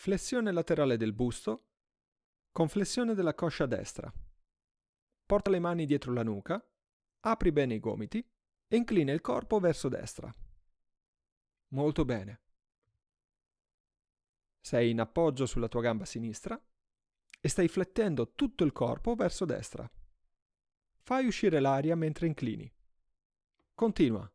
flessione laterale del busto, con flessione della coscia destra. Porta le mani dietro la nuca, apri bene i gomiti e inclina il corpo verso destra. Molto bene. Sei in appoggio sulla tua gamba sinistra e stai flettendo tutto il corpo verso destra. Fai uscire l'aria mentre inclini. Continua.